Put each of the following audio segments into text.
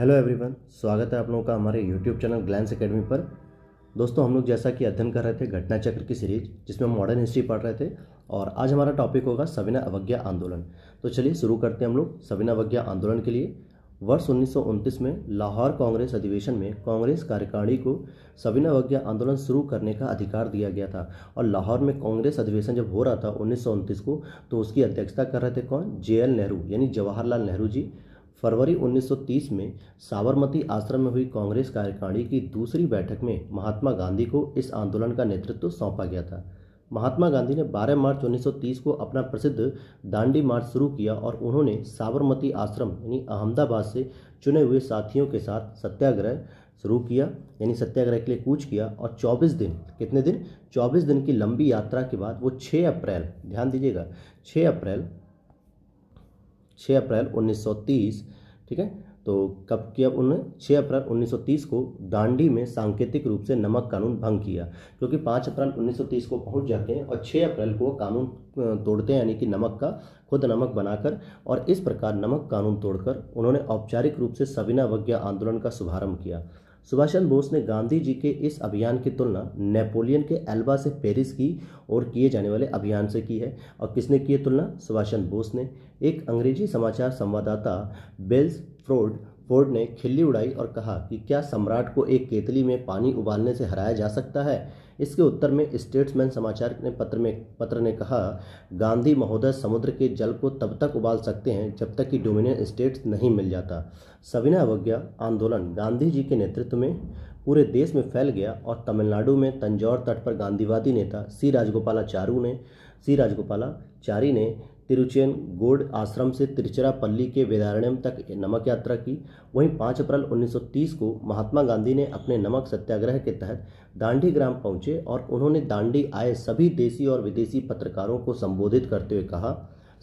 hello everyone स्वागत है आप लोगों का हमारे यूट्यूब चैनल ग्लैंस एकेडमी पर दोस्तों हम लोग जैसा कि अध्ययन कर रहे थे घटना चक्र की सीरीज जिसमें हम मॉडर्न हिस्ट्री पढ़ रहे थे और आज हमारा टॉपिक होगा सविना अवज्ञा आंदोलन तो चलिए शुरू करते हैं हम लोग सविना अवज्ञा आंदोलन के लिए वर्ष उन्नीस में लाहौर कांग्रेस अधिवेशन में कांग्रेस कार्यकारिणी को सविना अवज्ञा आंदोलन शुरू करने का अधिकार दिया गया था और लाहौर में कांग्रेस अधिवेशन जब हो रहा था उन्नीस को तो उसकी अध्यक्षता कर रहे थे कौन जे नेहरू यानी जवाहरलाल नेहरू जी फरवरी 1930 में साबरमती आश्रम में हुई कांग्रेस कार्यकारिणी की दूसरी बैठक में महात्मा गांधी को इस आंदोलन का नेतृत्व सौंपा गया था महात्मा गांधी ने 12 मार्च 1930 को अपना प्रसिद्ध दांडी मार्च शुरू किया और उन्होंने साबरमती आश्रम यानी अहमदाबाद से चुने हुए साथियों के साथ सत्याग्रह शुरू किया यानी सत्याग्रह के लिए कूच किया और 24 दिन कितने दिन 24 दिन की लंबी यात्रा के बाद वो 6 अप्रैल ध्यान दीजिएगा 6 अप्रैल छः अप्रैल 1930 ठीक है तो कब किया उन्होंने छः अप्रैल 1930 को दांडी में सांकेतिक रूप से नमक कानून भंग किया क्योंकि पाँच अप्रैल 1930 को पहुंच जाते हैं और छः अप्रैल को कानून तोड़ते हैं यानी कि नमक का खुद नमक बनाकर और इस प्रकार नमक कानून तोड़कर उन्होंने औपचारिक रूप से सविना अवज्ञा आंदोलन का शुभारंभ किया सुभाष चंद्र बोस ने गांधी जी के इस अभियान की तुलना नेपोलियन के एल्बा से पेरिस की और किए जाने वाले अभियान से की है और किसने की तुलना सुभाष चंद्र बोस ने एक अंग्रेजी समाचार संवाददाता बेल्स फ्रोड फोर्ड ने खिल्ली उड़ाई और कहा कि क्या सम्राट को एक केतली में पानी उबालने से हराया जा सकता है इसके उत्तर में स्टेट्समैन समाचार ने पत्र में पत्र ने कहा गांधी महोदय समुद्र के जल को तब तक उबाल सकते हैं जब तक कि डोमिनियन स्टेट्स नहीं मिल जाता सविना अवज्ञा आंदोलन गांधी जी के नेतृत्व में पूरे देश में फैल गया और तमिलनाडु में तंजौर तट पर गांधीवादी नेता सी राजगोपालाचारू ने सी राजगोपालाचारी ने तिरुचेन गोड आश्रम से त्रिचरापल्ली के वेदारण्यम तक नमक यात्रा की वहीं 5 अप्रैल 1930 को महात्मा गांधी ने अपने नमक सत्याग्रह के तहत दांडी ग्राम पहुंचे और उन्होंने दांडी आए सभी देशी और विदेशी पत्रकारों को संबोधित करते हुए कहा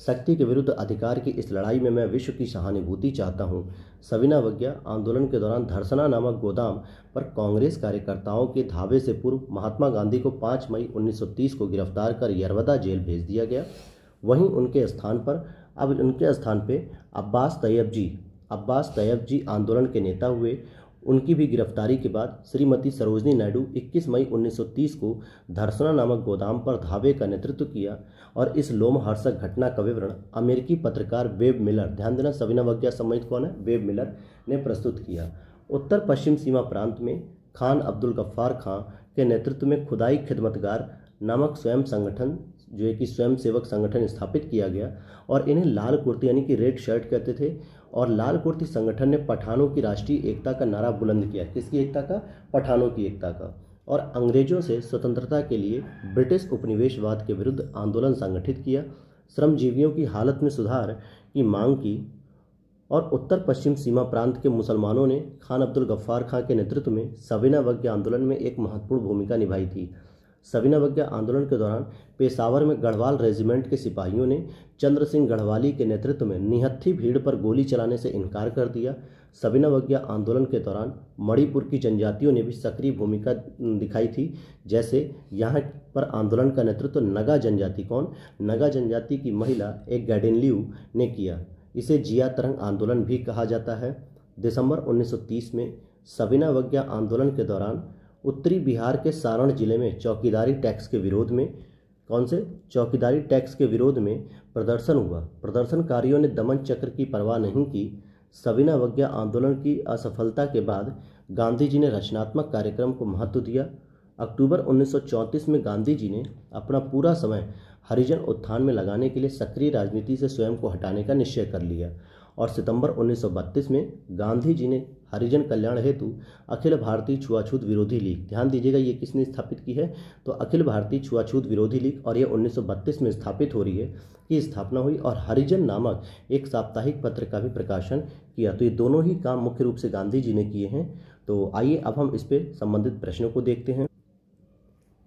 शक्ति के विरुद्ध अधिकार की इस लड़ाई में मैं विश्व की सहानुभूति चाहता हूँ सविना वज्ञा आंदोलन के दौरान धरसना नामक गोदाम पर कांग्रेस कार्यकर्ताओं के धावे से पूर्व महात्मा गांधी को 5 मई 1930 को गिरफ्तार कर यरवदा जेल भेज दिया गया वहीं उनके स्थान पर अब उनके स्थान पे अब्बास तैयब जी अब्बास तैयब जी आंदोलन के नेता हुए उनकी भी गिरफ्तारी के बाद श्रीमती सरोजनी नायडू 21 मई 1930 को धरसना नामक गोदाम पर धावे का नेतृत्व किया और इस लोमहर्षक घटना का विवरण अमेरिकी पत्रकार वेब मिलर ध्यान देना सविना वज्ञा कौन है वेब मिलर ने प्रस्तुत किया उत्तर पश्चिम सीमा प्रांत में खान अब्दुल गफ्फार खां के नेतृत्व में खुदाई खिदमतगार नामक स्वयं संगठन जो है कि स्वयं सेवक संगठन स्थापित किया गया और इन्हें लाल कुर्ती यानी कि रेड शर्ट कहते थे और लाल कुर्ती संगठन ने पठानों की राष्ट्रीय एकता का नारा बुलंद किया किसकी एकता का पठानों की एकता का और अंग्रेजों से स्वतंत्रता के लिए ब्रिटिश उपनिवेशवाद के विरुद्ध आंदोलन संगठित किया श्रमजीवियों की हालत में सुधार की मांग की और उत्तर पश्चिम सीमा प्रांत के मुसलमानों ने खान अब्दुल गफ्फार खां के नेतृत्व में सविना वग के आंदोलन में एक महत्वपूर्ण भूमिका निभाई थी सविनावज्ञा आंदोलन के दौरान पेशावर में गढ़वाल रेजिमेंट के सिपाहियों ने चंद्र सिंह गढ़वाली के नेतृत्व में निहत्थी भीड़ पर गोली चलाने से इनकार कर दिया सविनावज्ञा आंदोलन के दौरान मणिपुर की जनजातियों ने भी सक्रिय भूमिका दिखाई थी जैसे यहाँ पर आंदोलन का नेतृत्व नगा जनजाति कौन नगा जनजाति की महिला एक गैडेनलियू ने किया इसे जिया तरंग आंदोलन भी कहा जाता है दिसंबर 1930 में सविनावज्ञा आंदोलन के दौरान उत्तरी बिहार के सारण जिले में चौकीदारी टैक्स के विरोध में कौन से चौकीदारी टैक्स के विरोध में प्रदर्शन हुआ प्रदर्शनकारियों ने दमन चक्र की परवाह नहीं की सविना वज्ञा आंदोलन की असफलता के बाद गांधी जी ने रचनात्मक कार्यक्रम को महत्व दिया अक्टूबर 1934 में गांधी जी ने अपना पूरा समय हरिजन उत्थान में लगाने के लिए सक्रिय राजनीति से स्वयं को हटाने का निश्चय कर लिया और सितंबर 1932 में गांधी जी ने हरिजन कल्याण हेतु अखिल भारतीय छुआछूत विरोधी लीग ध्यान दीजिएगा ये किसने स्थापित की है तो अखिल भारतीय छुआछूत विरोधी लीग और ये 1932 में स्थापित हो रही है की स्थापना हुई और हरिजन नामक एक साप्ताहिक पत्र का भी प्रकाशन किया तो ये दोनों ही काम मुख्य रूप से गांधी जी ने किए हैं तो आइए अब हम इस पर संबंधित प्रश्नों को देखते हैं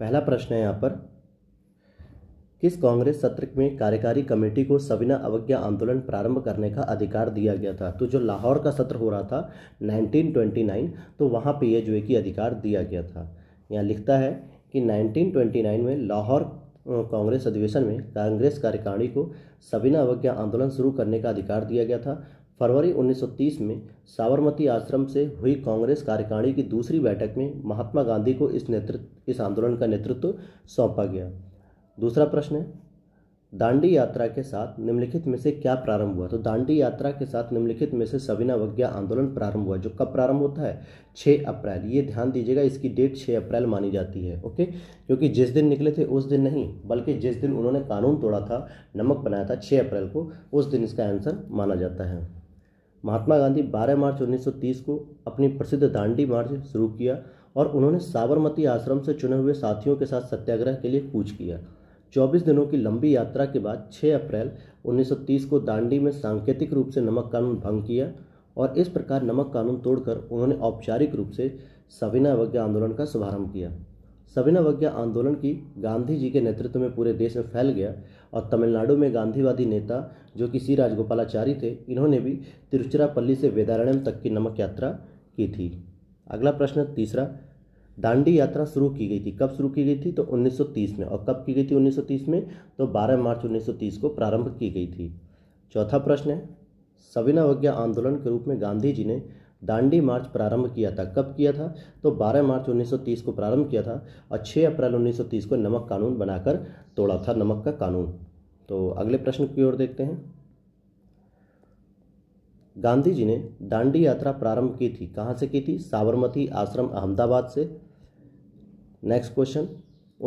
पहला प्रश्न है यहाँ पर किस कांग्रेस सत्र में कार्यकारी कमेटी को सविना अवज्ञा आंदोलन प्रारंभ करने का अधिकार दिया गया था तो जो लाहौर का सत्र हो रहा था 1929 तो वहाँ पे ये जो है कि अधिकार दिया गया था यहाँ लिखता है कि 1929 में लाहौर कांग्रेस अधिवेशन में कांग्रेस कार्यकारिणी को सविना अवज्ञा आंदोलन शुरू करने का अधिकार दिया गया था फरवरी 1930 में साबरमती आश्रम से हुई कांग्रेस कार्यकारिणी की दूसरी बैठक में महात्मा गांधी को इस नेतृत्व इस आंदोलन का नेतृत्व सौंपा गया दूसरा प्रश्न है दांडी यात्रा के साथ निम्नलिखित में से क्या प्रारंभ हुआ तो दांडी यात्रा के साथ निम्नलिखित में से सविना आंदोलन प्रारंभ हुआ जो कब प्रारंभ होता है 6 अप्रैल ये ध्यान दीजिएगा इसकी डेट 6 अप्रैल मानी जाती है ओके क्योंकि जिस दिन निकले थे उस दिन नहीं बल्कि जिस दिन उन्होंने कानून तोड़ा था नमक बनाया था छः अप्रैल को उस दिन इसका आंसर माना जाता है महात्मा गांधी बारह मार्च उन्नीस को अपनी प्रसिद्ध दांडी मार्च शुरू किया और उन्होंने साबरमती आश्रम से चुने हुए साथियों के साथ सत्याग्रह के लिए कूच किया 24 दिनों की लंबी यात्रा के बाद 6 अप्रैल 1930 को दांडी में सांकेतिक रूप से नमक कानून भंग किया और इस प्रकार नमक कानून तोड़कर उन्होंने औपचारिक रूप से सविना अवज्ञा आंदोलन का शुभारंभ किया सविना अवज्ञा आंदोलन की गांधी जी के नेतृत्व में पूरे देश में फैल गया और तमिलनाडु में गांधीवादी नेता जो कि सी राजगोपालाचारी थे इन्होंने भी तिरुचिरापल्ली से वेदारण्यम तक की नमक यात्रा की थी अगला प्रश्न तीसरा दांडी यात्रा शुरू की गई थी कब शुरू की गई थी तो 1930 में और कब की गई थी 1930 में तो 12 मार्च 1930 को प्रारंभ की गई थी चौथा प्रश्न है सविनावज्ञा आंदोलन के रूप में गांधी जी ने दांडी मार्च प्रारंभ किया था कब किया था तो 12 मार्च 1930 को प्रारंभ किया था और 6 अप्रैल 1930 को नमक कानून बनाकर तोड़ा था नमक का कानून तो अगले प्रश्न की ओर देखते हैं गांधी जी ने दांडी यात्रा प्रारंभ की थी कहाँ से की थी साबरमती आश्रम अहमदाबाद से नेक्स्ट क्वेश्चन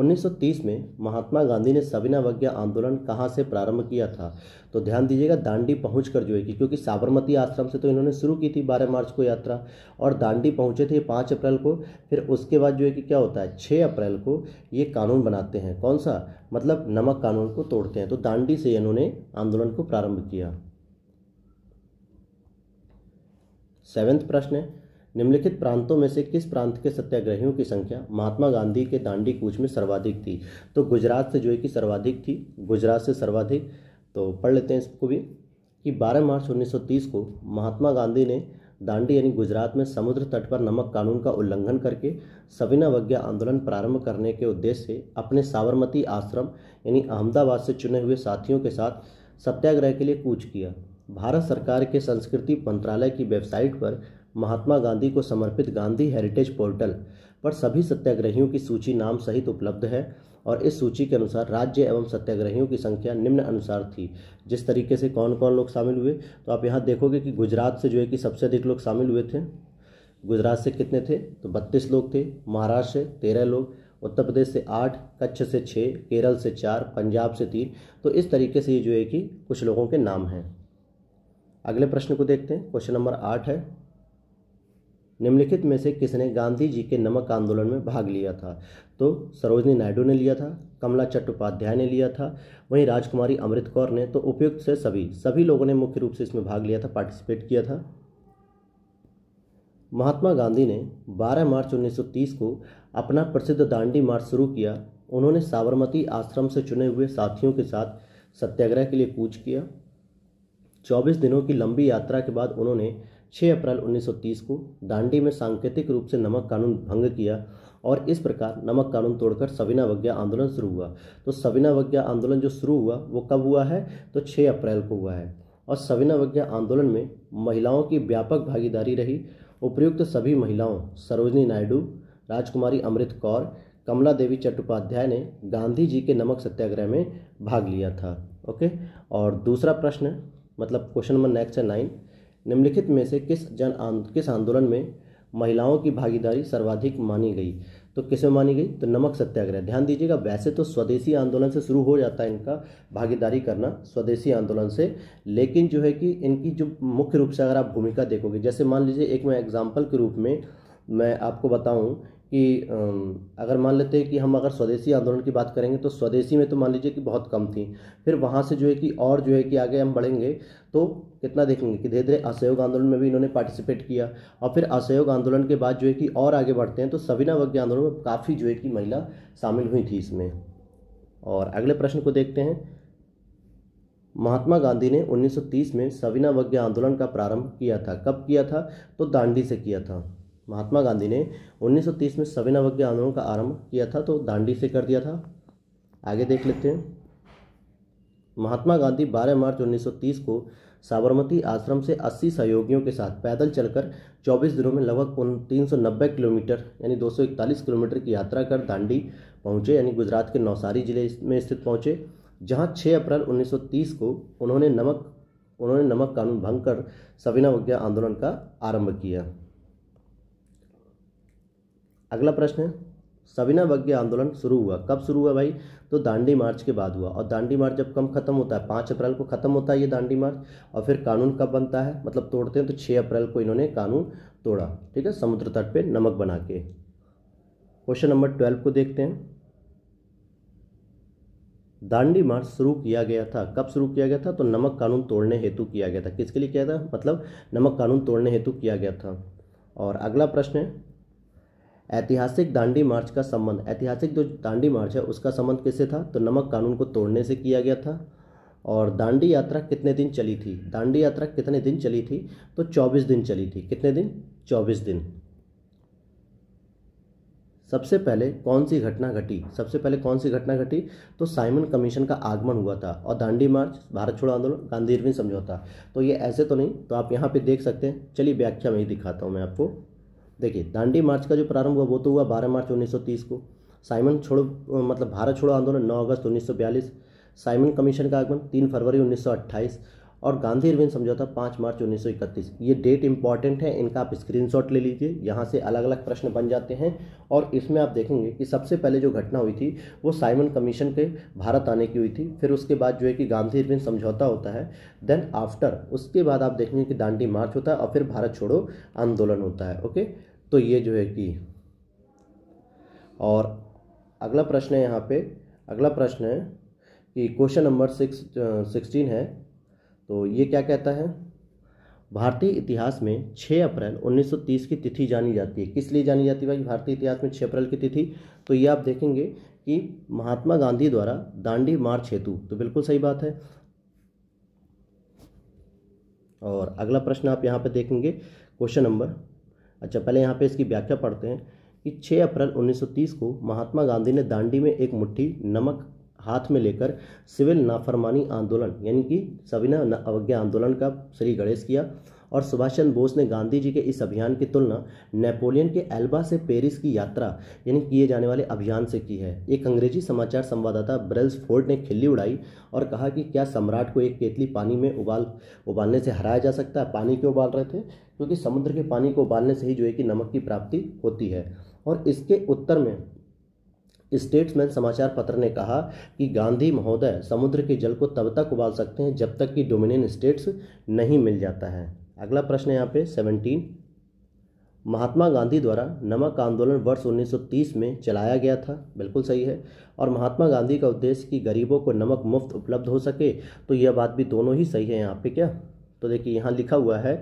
1930 में महात्मा गांधी ने सविनावज्ञा आंदोलन कहाँ से प्रारंभ किया था तो ध्यान दीजिएगा दांडी पहुँच कर जो है कि क्योंकि साबरमती आश्रम से तो इन्होंने शुरू की थी 12 मार्च को यात्रा और दांडी पहुँचे थे पाँच अप्रैल को फिर उसके बाद जो है कि क्या होता है छः अप्रैल को ये कानून बनाते हैं कौन सा मतलब नमक कानून को तोड़ते हैं तो दांडी से इन्होंने आंदोलन को प्रारंभ किया सेवेंथ प्रश्न है निम्नलिखित प्रांतों में से किस प्रांत के सत्याग्रहियों की संख्या महात्मा गांधी के दांडी कूच में सर्वाधिक थी तो गुजरात से जो है कि सर्वाधिक थी गुजरात से सर्वाधिक तो पढ़ लेते हैं इसको भी कि 12 मार्च 1930 को महात्मा गांधी ने दांडी यानी गुजरात में समुद्र तट पर नमक कानून का उल्लंघन करके सविनावज्ञा आंदोलन प्रारंभ करने के उद्देश्य से अपने साबरमती आश्रम यानी अहमदाबाद से चुने हुए साथियों के साथ सत्याग्रह के लिए कूच किया भारत सरकार के संस्कृति मंत्रालय की वेबसाइट पर महात्मा गांधी को समर्पित गांधी हेरिटेज पोर्टल पर सभी सत्याग्रहियों की सूची नाम सहित उपलब्ध है और इस सूची के अनुसार राज्य एवं सत्याग्रहियों की संख्या निम्न अनुसार थी जिस तरीके से कौन कौन लोग शामिल हुए तो आप यहाँ देखोगे कि गुजरात से जो है कि सबसे अधिक लोग शामिल हुए थे गुजरात से कितने थे तो बत्तीस लोग थे महाराष्ट्र से तेरह लोग उत्तर प्रदेश से आठ कच्छ से छः केरल से चार पंजाब से तीन तो इस तरीके से ये जो है कि कुछ लोगों के नाम हैं अगले प्रश्न को देखते हैं क्वेश्चन नंबर आठ है निम्नलिखित में से किसने गांधी जी के नमक आंदोलन में भाग लिया था तो सरोजनी नायडू ने लिया था कमला चट्टोपाध्याय ने लिया था वहीं राजकुमारी अमृत कौर ने तो उपयुक्त से सभी सभी लोगों ने मुख्य रूप से इसमें भाग लिया था पार्टिसिपेट किया था महात्मा गांधी ने 12 मार्च 1930 को अपना प्रसिद्ध दांडी मार्च शुरू किया उन्होंने साबरमती आश्रम से चुने हुए साथियों के साथ सत्याग्रह के लिए कूच किया 24 दिनों की लंबी यात्रा के बाद उन्होंने 6 अप्रैल 1930 को दांडी में सांकेतिक रूप से नमक कानून भंग किया और इस प्रकार नमक कानून तोड़कर सविना वज्ञा आंदोलन शुरू हुआ तो सविना वज्ञा आंदोलन जो शुरू हुआ वो कब हुआ है तो 6 अप्रैल को हुआ है और सविना वज्ञा आंदोलन में महिलाओं की व्यापक भागीदारी रही उपयुक्त सभी महिलाओं सरोजनी नायडू राजकुमारी अमृत कौर कमला देवी चट्टोपाध्याय ने गांधी जी के नमक सत्याग्रह में भाग लिया था ओके और दूसरा प्रश्न मतलब क्वेश्चन नंबर नेक्स्ट है नाइन निम्नलिखित में से किस जन किस आंदोलन में महिलाओं की भागीदारी सर्वाधिक मानी गई तो किसमें मानी गई तो नमक सत्याग्रह ध्यान दीजिएगा वैसे तो स्वदेशी आंदोलन से शुरू हो जाता है इनका भागीदारी करना स्वदेशी आंदोलन से लेकिन जो है कि इनकी जो मुख्य रूप से अगर आप भूमिका देखोगे जैसे मान लीजिए एक मैं एग्जाम्पल के रूप में मैं आपको बताऊं कि अगर मान लेते हैं कि हम अगर स्वदेशी आंदोलन की बात करेंगे तो स्वदेशी में तो मान लीजिए कि बहुत कम थी फिर वहाँ से जो है कि और जो है कि आगे हम बढ़ेंगे तो कितना देखेंगे कि धीरे धीरे असहयोग आंदोलन में भी इन्होंने पार्टिसिपेट किया और फिर असहयोग आंदोलन के बाद जो है कि और आगे बढ़ते हैं तो सविना वज्ञ आंदोलन में काफ़ी जो है कि महिला शामिल हुई थी इसमें और अगले प्रश्न को देखते हैं महात्मा गांधी ने 1930 में सविना वज्ञ आंदोलन का प्रारंभ किया था कब किया था तो दांडी से किया था महात्मा गांधी ने 1930 में सविन अवज्ञा आंदोलन का आरंभ किया था तो दांडी से कर दिया था आगे देख लेते हैं महात्मा गांधी 12 मार्च 1930 को साबरमती आश्रम से 80 सहयोगियों के साथ पैदल चलकर 24 दिनों में लगभग तीन किलोमीटर यानी 241 किलोमीटर की यात्रा कर दांडी पहुंचे यानी गुजरात के नौसारी जिले में स्थित पहुंचे जहां 6 अप्रैल 1930 को उन्होंने नमक उन्होंने नमक कानून भंग कर सविनावज्ञा आंदोलन का आरंभ किया अगला प्रश्न सविना वज्ञ आंदोलन शुरू हुआ कब शुरू हुआ भाई तो दांडी मार्च के बाद हुआ और दांडी मार्च जब कम खत्म होता है पाँच अप्रैल को ख़त्म होता है ये दांडी मार्च और फिर कानून कब बनता है मतलब तोड़ते हैं तो छः अप्रैल को इन्होंने कानून तोड़ा ठीक है समुद्र तट पे नमक बना के क्वेश्चन नंबर ट्वेल्व को देखते हैं दांडी मार्च शुरू किया गया था कब शुरू किया गया था तो नमक कानून तोड़ने हेतु किया गया था किसके लिए किया था मतलब नमक कानून तोड़ने हेतु किया गया था और अगला प्रश्न है ऐतिहासिक दांडी मार्च का संबंध ऐतिहासिक जो दांडी मार्च है उसका संबंध किससे था तो नमक कानून को तोड़ने से किया गया था और दांडी यात्रा कितने दिन चली थी दांडी यात्रा कितने दिन चली थी तो 24 दिन चली थी कितने दिन 24 दिन सबसे पहले कौन सी घटना घटी सबसे पहले कौन सी घटना घटी तो साइमन कमीशन का आगमन हुआ था और दांडी मार्च भारत छोड़ो आंदोलन गांधी समझौता तो ये ऐसे तो नहीं तो आप यहाँ पे देख सकते हैं चलिए व्याख्या में ही दिखाता हूँ मैं आपको देखिए दांडी मार्च का जो प्रारंभ हुआ वो तो हुआ 12 मार्च 1930 को साइमन छोड़ो मतलब भारत छोड़ो आंदोलन 9 अगस्त 1942 साइमन कमीशन का आगमन 3 फरवरी 1928 और गांधी अरविंद समझौता 5 मार्च 1931 ये डेट इंपॉर्टेंट है इनका आप स्क्रीनशॉट ले लीजिए यहाँ से अलग अलग प्रश्न बन जाते हैं और इसमें आप देखेंगे कि सबसे पहले जो घटना हुई थी वो साइमन कमीशन के भारत आने की हुई थी फिर उसके बाद जो है कि गांधी अरविंद समझौता होता है देन आफ्टर उसके बाद आप देखेंगे कि दांडी मार्च होता है और फिर भारत छोड़ो आंदोलन होता है ओके तो ये जो है कि और अगला प्रश्न है यहाँ पे अगला प्रश्न है कि क्वेश्चन नंबर सिक्स सिक्सटीन है तो ये क्या कहता है भारतीय इतिहास में 6 अप्रैल 1930 की तिथि जानी जाती है किस लिए जानी जाती है भाई भारतीय इतिहास में 6 अप्रैल की तिथि तो ये आप देखेंगे कि महात्मा गांधी द्वारा दांडी मार्च हेतु तो बिल्कुल सही बात है और अगला प्रश्न आप यहाँ पे देखेंगे क्वेश्चन नंबर अच्छा पहले यहाँ पे इसकी व्याख्या पढ़ते हैं कि 6 अप्रैल 1930 को महात्मा गांधी ने दांडी में एक मुट्ठी नमक हाथ में लेकर सिविल नाफरमानी आंदोलन यानी कि सविना अवज्ञा आंदोलन का श्री गणेश किया और सुभाष चंद्र बोस ने गांधी जी के इस अभियान की तुलना नेपोलियन के एल्बा से पेरिस की यात्रा यानी किए जाने वाले अभियान से की है एक अंग्रेजी समाचार संवाददाता ब्रेल्स फोर्ड ने खिल्ली उड़ाई और कहा कि क्या सम्राट को एक केतली पानी में उबाल उबालने से हराया जा सकता है पानी क्यों उबाल रहे थे क्योंकि समुद्र के पानी को उबालने से ही जो है कि नमक की प्राप्ति होती है और इसके उत्तर में स्टेट्समैन समाचार पत्र ने कहा कि गांधी महोदय समुद्र के जल को तब तक उबाल सकते हैं जब तक कि डोमिनियन स्टेट्स नहीं मिल जाता है अगला प्रश्न यहाँ पे सेवनटीन महात्मा गांधी द्वारा नमक आंदोलन वर्ष 1930 में चलाया गया था बिल्कुल सही है और महात्मा गांधी का उद्देश्य कि गरीबों को नमक मुफ्त उपलब्ध हो सके तो यह बात भी दोनों ही सही है यहाँ पे क्या तो देखिए यहाँ लिखा हुआ है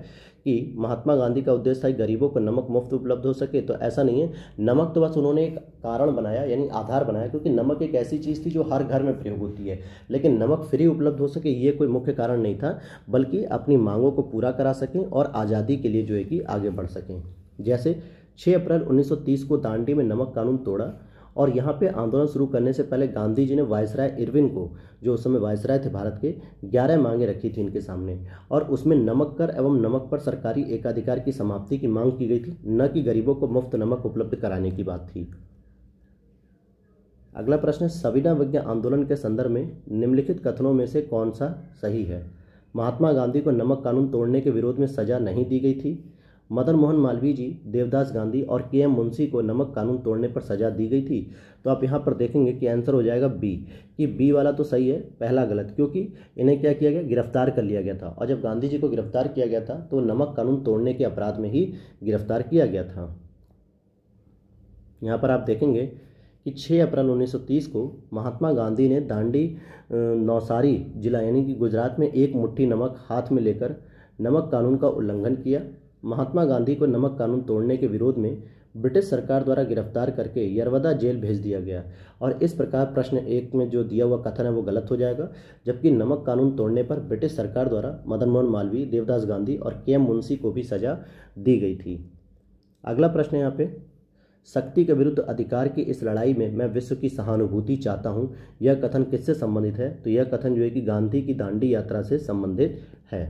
कि महात्मा गांधी का उद्देश्य था गरीबों को नमक मुफ्त उपलब्ध हो सके तो ऐसा नहीं है नमक तो बस उन्होंने एक कारण बनाया यानी आधार बनाया क्योंकि नमक एक ऐसी चीज़ थी जो हर घर में प्रयोग होती है लेकिन नमक फ्री उपलब्ध हो सके ये कोई मुख्य कारण नहीं था बल्कि अपनी मांगों को पूरा करा सकें और आज़ादी के लिए जो है कि आगे बढ़ सकें जैसे 6 अप्रैल 1930 को दांडी में नमक कानून तोड़ा और यहाँ पे आंदोलन शुरू करने से पहले गांधी जी ने वायसराय इरविन को जो उस समय वायसराय थे भारत के ग्यारह मांगे रखी थी इनके सामने और उसमें नमक कर एवं नमक पर सरकारी एकाधिकार की समाप्ति की मांग की गई थी न कि गरीबों को मुफ्त नमक उपलब्ध कराने की बात थी अगला प्रश्न है सविना विज्ञा आंदोलन के संदर्भ में निम्नलिखित कथनों में से कौन सा सही है महात्मा गांधी को नमक कानून तोड़ने के विरोध में सजा नहीं दी गई थी मदन मोहन मालवीय जी देवदास गांधी और के एम मुंशी को नमक कानून तोड़ने पर सजा दी गई थी तो आप यहाँ पर देखेंगे कि आंसर हो जाएगा बी कि बी वाला तो सही है पहला गलत क्योंकि इन्हें क्या किया गया गिरफ्तार कर लिया गया था और जब गांधी जी को गिरफ्तार किया गया था तो नमक कानून तोड़ने के अपराध में ही गिरफ्तार किया गया था यहाँ पर आप देखेंगे कि 6 अप्रैल 1930 को महात्मा गांधी ने दांडी नौसारी जिला यानी कि गुजरात में एक मुट्ठी नमक हाथ में लेकर नमक कानून का उल्लंघन किया महात्मा गांधी को नमक कानून तोड़ने के विरोध में ब्रिटिश सरकार द्वारा गिरफ्तार करके यरवदा जेल भेज दिया गया और इस प्रकार प्रश्न एक में जो दिया हुआ कथन है वो गलत हो जाएगा जबकि नमक कानून तोड़ने पर ब्रिटिश सरकार द्वारा मदन मोहन मालवीय देवदास गांधी और के एम मुंशी को भी सजा दी गई थी अगला प्रश्न यहाँ पे शक्ति के विरुद्ध अधिकार की इस लड़ाई में मैं विश्व की सहानुभूति चाहता हूँ यह कथन किससे संबंधित है तो यह कथन जो है कि गांधी की दांडी यात्रा से संबंधित है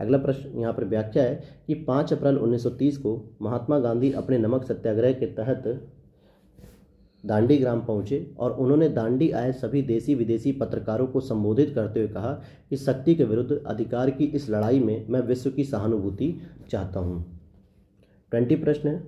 अगला प्रश्न यहाँ पर व्याख्या है कि पाँच अप्रैल 1930 को महात्मा गांधी अपने नमक सत्याग्रह के तहत दांडी ग्राम पहुंचे और उन्होंने दांडी आए सभी देसी विदेशी पत्रकारों को संबोधित करते हुए कहा कि शक्ति के विरुद्ध अधिकार की इस लड़ाई में मैं विश्व की सहानुभूति चाहता हूँ ट्वेंटी प्रश्न है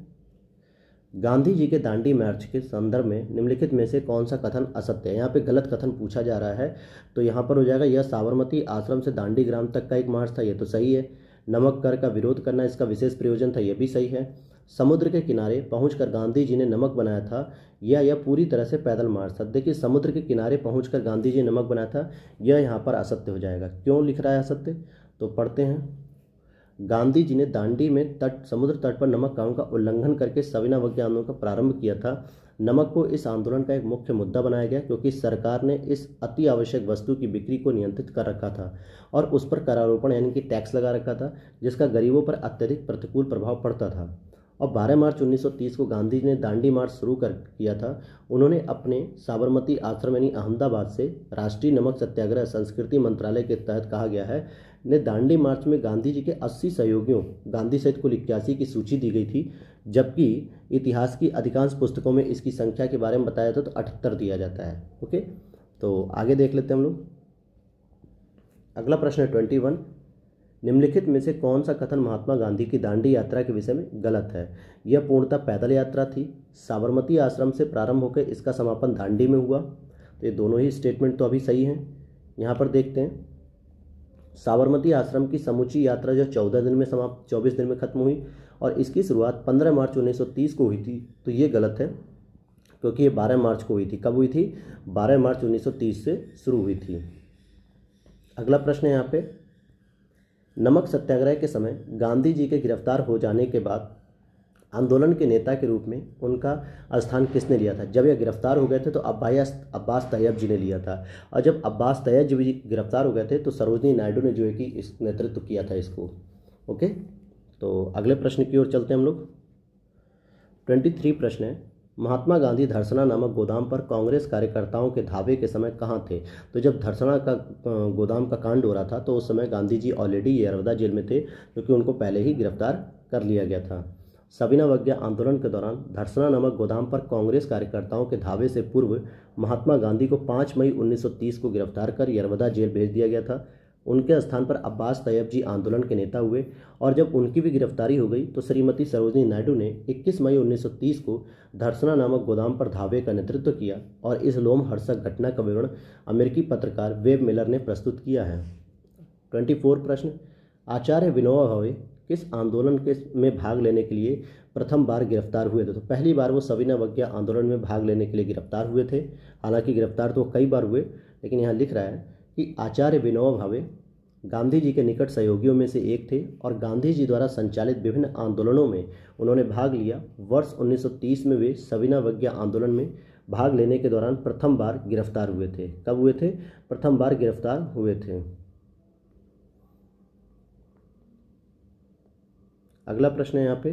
गांधी जी के दांडी मार्च के संदर्भ में निम्नलिखित में से कौन सा कथन असत्य है यहाँ पे गलत कथन पूछा जा रहा है तो यहाँ पर हो जाएगा यह साबरमती आश्रम से दांडी ग्राम तक का एक मार्च था यह तो सही है नमक कर का विरोध करना इसका विशेष प्रयोजन था यह भी सही है समुद्र के किनारे पहुँच गांधी जी ने नमक बनाया था या यह पूरी तरह से पैदल मार्च था देखिए समुद्र के किनारे पहुँच गांधी जी ने नमक बनाया था यह यहाँ पर असत्य हो जाएगा क्यों लिख रहा है असत्य तो पढ़ते हैं गांधी जी ने दांडी में तट समुद्र तट पर नमक कानून का उल्लंघन करके सविनावज्ञा आंदोलन का प्रारंभ किया था नमक को इस आंदोलन का एक मुख्य मुद्दा बनाया गया क्योंकि सरकार ने इस अति आवश्यक वस्तु की बिक्री को नियंत्रित कर रखा था और उस पर करारोपण यानी कि टैक्स लगा रखा था जिसका गरीबों पर अत्यधिक प्रतिकूल प्रभाव पड़ता था और 12 मार्च 1930 को गांधी जी ने दांडी मार्च शुरू कर किया था उन्होंने अपने साबरमती आश्रम यानी अहमदाबाद से राष्ट्रीय नमक सत्याग्रह संस्कृति मंत्रालय के तहत कहा गया है ने दांडी मार्च में गांधी जी के 80 सहयोगियों गांधी सहित कुल इक्यासी की सूची दी गई थी जबकि इतिहास की अधिकांश पुस्तकों में इसकी संख्या के बारे में बताया जाता तो अठहत्तर दिया जाता है ओके तो आगे देख लेते हैं हम लोग अगला प्रश्न है ट्वेंटी वन निम्नलिखित में से कौन सा कथन महात्मा गांधी की दांडी यात्रा के विषय में गलत है यह पूर्णतः पैदल यात्रा थी साबरमती आश्रम से प्रारंभ होकर इसका समापन दांडी में हुआ तो ये दोनों ही स्टेटमेंट तो अभी सही हैं यहाँ पर देखते हैं साबरमती आश्रम की समूची यात्रा जो चौदह दिन में समाप्त चौबीस दिन में खत्म हुई और इसकी शुरुआत पंद्रह मार्च 1930 को हुई थी तो ये गलत है क्योंकि ये बारह मार्च को हुई थी कब हुई थी बारह मार्च 1930 से शुरू हुई थी अगला प्रश्न है यहाँ पे नमक सत्याग्रह के समय गांधी जी के गिरफ्तार हो जाने के बाद आंदोलन के नेता के रूप में उनका स्थान किसने लिया था जब यह गिरफ्तार हो गए थे तो अब्बास अब्बास तैयब जी ने लिया था और जब अब्बास तैयब जी गिरफ्तार हो गए थे तो सरोजनी नायडू ने जो है कि इस नेतृत्व किया था इसको ओके तो अगले प्रश्न की ओर चलते हैं हम लोग ट्वेंटी थ्री प्रश्न है महात्मा गांधी धरसना नामक गोदाम पर कांग्रेस कार्यकर्ताओं के धावे के समय कहाँ थे तो जब धरसना का गोदाम का कांड हो रहा था तो उस समय गांधी जी ऑलरेडी यरवदा जेल में थे क्योंकि उनको पहले ही गिरफ्तार कर लिया गया था सबिना वज्ञा आंदोलन के दौरान धरसना नामक गोदाम पर कांग्रेस कार्यकर्ताओं के धावे से पूर्व महात्मा गांधी को 5 मई 1930 को गिरफ्तार कर यरवदा जेल भेज दिया गया था उनके स्थान पर अब्बास तैयब जी आंदोलन के नेता हुए और जब उनकी भी गिरफ्तारी हो गई तो श्रीमती सरोजनी नायडू ने 21 मई 1930 को धरसना नामक गोदाम पर धावे का नेतृत्व किया और इस लोम हर्षक घटना का विवरण अमेरिकी पत्रकार वेब मिलर ने प्रस्तुत किया है ट्वेंटी प्रश्न आचार्य विनोबा भावे इस आंदोलन के में भाग लेने के लिए प्रथम बार गिरफ्तार हुए थे तो पहली बार वो सविना वज्ञा आंदोलन में भाग लेने के लिए गिरफ्तार हुए थे हालांकि गिरफ्तार तो कई बार हुए लेकिन यहाँ लिख रहा है कि आचार्य विनोबा भावे गांधी जी के निकट सहयोगियों में से एक थे और गांधी जी द्वारा संचालित विभिन्न आंदोलनों में उन्होंने भाग लिया वर्ष 1930 में वे सविना वज्ञा आंदोलन में भाग लेने के दौरान प्रथम बार गिरफ्तार हुए थे कब हुए थे प्रथम बार गिरफ्तार हुए थे अगला प्रश्न है यहाँ पे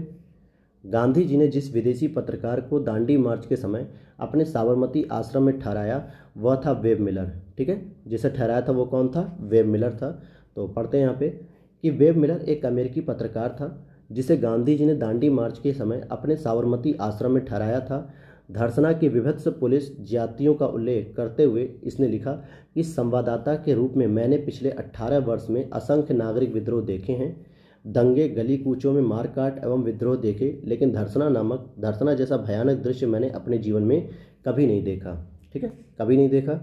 गांधी जी ने जिस विदेशी पत्रकार को दांडी मार्च के समय अपने साबरमती आश्रम में ठहराया वह था वेब मिलर ठीक है जिसे ठहराया था वो कौन था वेब मिलर था तो पढ़ते हैं यहाँ पे कि वेब मिलर एक अमेरिकी पत्रकार था जिसे गांधी जी ने दांडी मार्च के समय अपने साबरमती आश्रम में ठहराया था धर्सना की विभत्स पुलिस जातियों का उल्लेख करते हुए इसने लिखा कि संवाददाता के रूप में मैंने पिछले 18 वर्ष में असंख्य नागरिक विद्रोह देखे हैं दंगे गली कूचों में मारकाट एवं विद्रोह देखे लेकिन धर्सना नामक धर्सना जैसा भयानक दृश्य मैंने अपने जीवन में कभी नहीं देखा ठीक है कभी नहीं देखा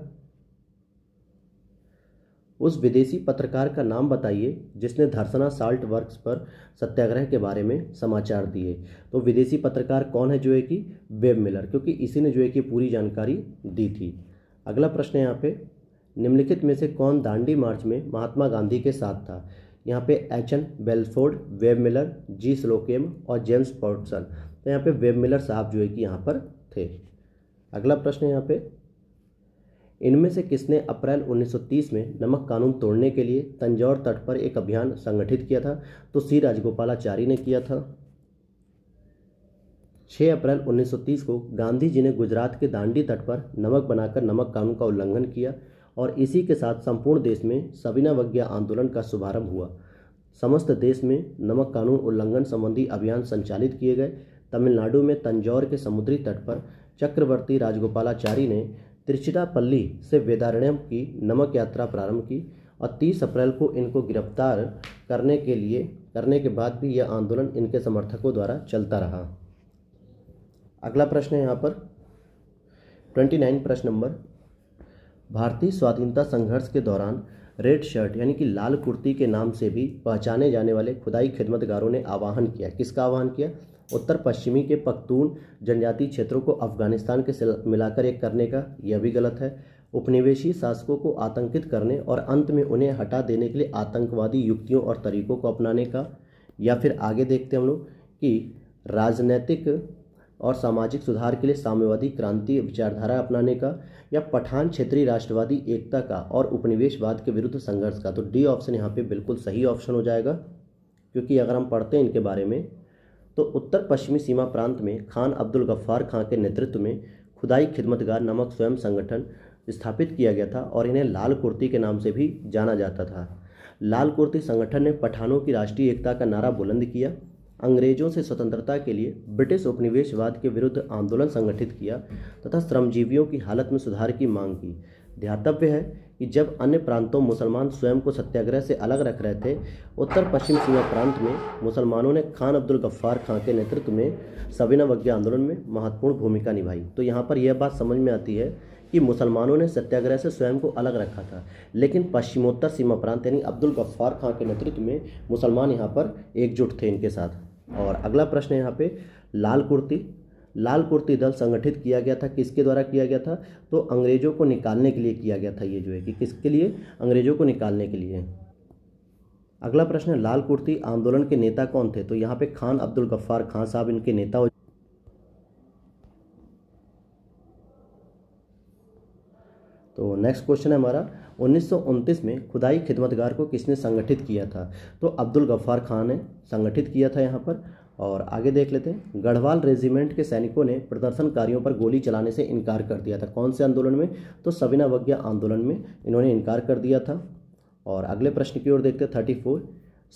उस विदेशी पत्रकार का नाम बताइए जिसने धर्सना साल्ट वर्क्स पर सत्याग्रह के बारे में समाचार दिए तो विदेशी पत्रकार कौन है जो है कि वेब मिलर क्योंकि इसी ने जो है कि पूरी जानकारी दी थी अगला प्रश्न यहाँ पे निम्नलिखित में से कौन दांडी मार्च में महात्मा गांधी के साथ था यहाँ पे H N Belford Webb Miller G Slocombe और जेम्स पॉटसन तो यहाँ पे वेब मिलर साहब जो है कि यहाँ पर थे अगला प्रश्न है यहाँ पे इनमें से किसने अप्रैल 1930 में नमक कानून तोड़ने के लिए तंजौर तट पर एक अभियान संगठित किया था तो सी राजगोपालाचारी ने किया था 6 अप्रैल 1930 को गांधी जी ने गुजरात के दांडी तट पर नमक बनाकर नमक कानून का उल्लंघन किया और इसी के साथ संपूर्ण देश में सविना वज्ञा आंदोलन का शुभारंभ हुआ समस्त देश में नमक कानून उल्लंघन संबंधी अभियान संचालित किए गए तमिलनाडु में तंजौर के समुद्री तट पर चक्रवर्ती राजगोपालाचारी ने त्रिचिरापल्ली से वेदारण्यम की नमक यात्रा प्रारंभ की और 30 अप्रैल को इनको गिरफ्तार करने के लिए करने के बाद भी यह आंदोलन इनके समर्थकों द्वारा चलता रहा अगला प्रश्न है यहाँ पर 29 प्रश्न नंबर भारतीय स्वाधीनता संघर्ष के दौरान रेड शर्ट यानी कि लाल कुर्ती के नाम से भी पहचाने जाने वाले खुदाई खिदमतगारों ने आह्वान किया किसका आह्वान किया उत्तर पश्चिमी के पख्तून जनजातीय क्षेत्रों को अफगानिस्तान के मिलाकर एक करने का यह भी गलत है उपनिवेशी शासकों को आतंकित करने और अंत में उन्हें हटा देने के लिए आतंकवादी युक्तियों और तरीकों को अपनाने का या फिर आगे देखते हम लोग कि राजनैतिक और सामाजिक सुधार के लिए साम्यवादी क्रांति विचारधारा अपनाने का या पठान क्षेत्रीय राष्ट्रवादी एकता का और उपनिवेशवाद के विरुद्ध संघर्ष का तो डी ऑप्शन यहाँ पे बिल्कुल सही ऑप्शन हो जाएगा क्योंकि अगर हम पढ़ते हैं इनके बारे में तो उत्तर पश्चिमी सीमा प्रांत में खान अब्दुल गफ्फार खां के नेतृत्व में खुदाई खिदमतगार नामक स्वयं संगठन स्थापित किया गया था और इन्हें लाल कुर्ती के नाम से भी जाना जाता था लाल कुर्ती संगठन ने पठानों की राष्ट्रीय एकता का नारा बुलंद किया अंग्रेजों से स्वतंत्रता के लिए ब्रिटिश उपनिवेशवाद के विरुद्ध आंदोलन संगठित किया तथा श्रमजीवियों की हालत में सुधार की मांग की ध्यातव्य है कि जब अन्य प्रांतों मुसलमान स्वयं को सत्याग्रह से अलग रख रहे थे उत्तर पश्चिम सीमा प्रांत में मुसलमानों ने खान अब्दुल गफ्फार खां के नेतृत्व में सविनावज्ञा आंदोलन में महत्वपूर्ण भूमिका निभाई तो यहाँ पर यह बात समझ में आती है कि मुसलमानों ने सत्याग्रह से स्वयं को अलग रखा था लेकिन पश्चिमोत्तर सीमा प्रांत यानी अब्दुल गफ्फार खां के नेतृत्व में मुसलमान यहाँ पर एकजुट थे इनके साथ और अगला प्रश्न यहाँ पे लाल कुर्ती लाल कुर्ती दल संगठित किया गया था किसके द्वारा किया गया था तो अंग्रेज़ों को निकालने के लिए किया गया था ये जो है कि किसके लिए अंग्रेज़ों को निकालने के लिए अगला प्रश्न है लाल कुर्ती आंदोलन के नेता कौन थे तो यहाँ पे खान अब्दुल गफ्फार खान साहब इनके नेता हो तो नेक्स्ट क्वेश्चन है हमारा उन्नीस में खुदाई खिदमतगार को किसने संगठित किया था तो अब्दुल गफ्फार खान ने संगठित किया था यहाँ पर और आगे देख लेते हैं गढ़वाल रेजिमेंट के सैनिकों ने प्रदर्शनकारियों पर गोली चलाने से इनकार कर दिया था कौन से आंदोलन में तो सविना वज्ञा आंदोलन में इन्होंने इनकार कर दिया था और अगले प्रश्न की ओर देखते थर्टी फोर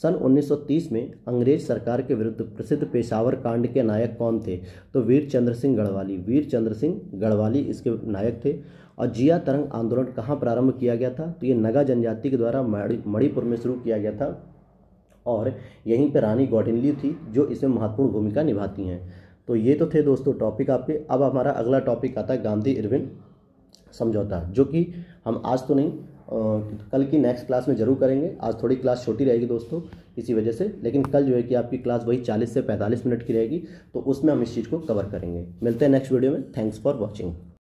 सन 1930 में अंग्रेज सरकार के विरुद्ध प्रसिद्ध पेशावर कांड के नायक कौन थे तो वीर चंद्र सिंह गढ़वाली वीर चंद्र सिंह गढ़वाली इसके नायक थे और जिया तरंग आंदोलन कहाँ प्रारंभ किया गया था तो ये नगा जनजाति के द्वारा मणिपुर में शुरू किया गया था और यहीं पर रानी गौडिनली थी जो इसमें महत्वपूर्ण भूमिका निभाती हैं तो ये तो थे दोस्तों टॉपिक आपके अब हमारा अगला टॉपिक आता है गांधी इरविन समझौता जो कि हम आज तो नहीं कल की नेक्स्ट क्लास में जरूर करेंगे आज थोड़ी क्लास छोटी रहेगी दोस्तों इसी वजह से लेकिन कल जो है कि आपकी क्लास वही 40 से 45 मिनट की रहेगी तो उसमें हम इस चीज़ को कवर करेंगे मिलते हैं नेक्स्ट वीडियो में थैंक्स फॉर वॉचिंग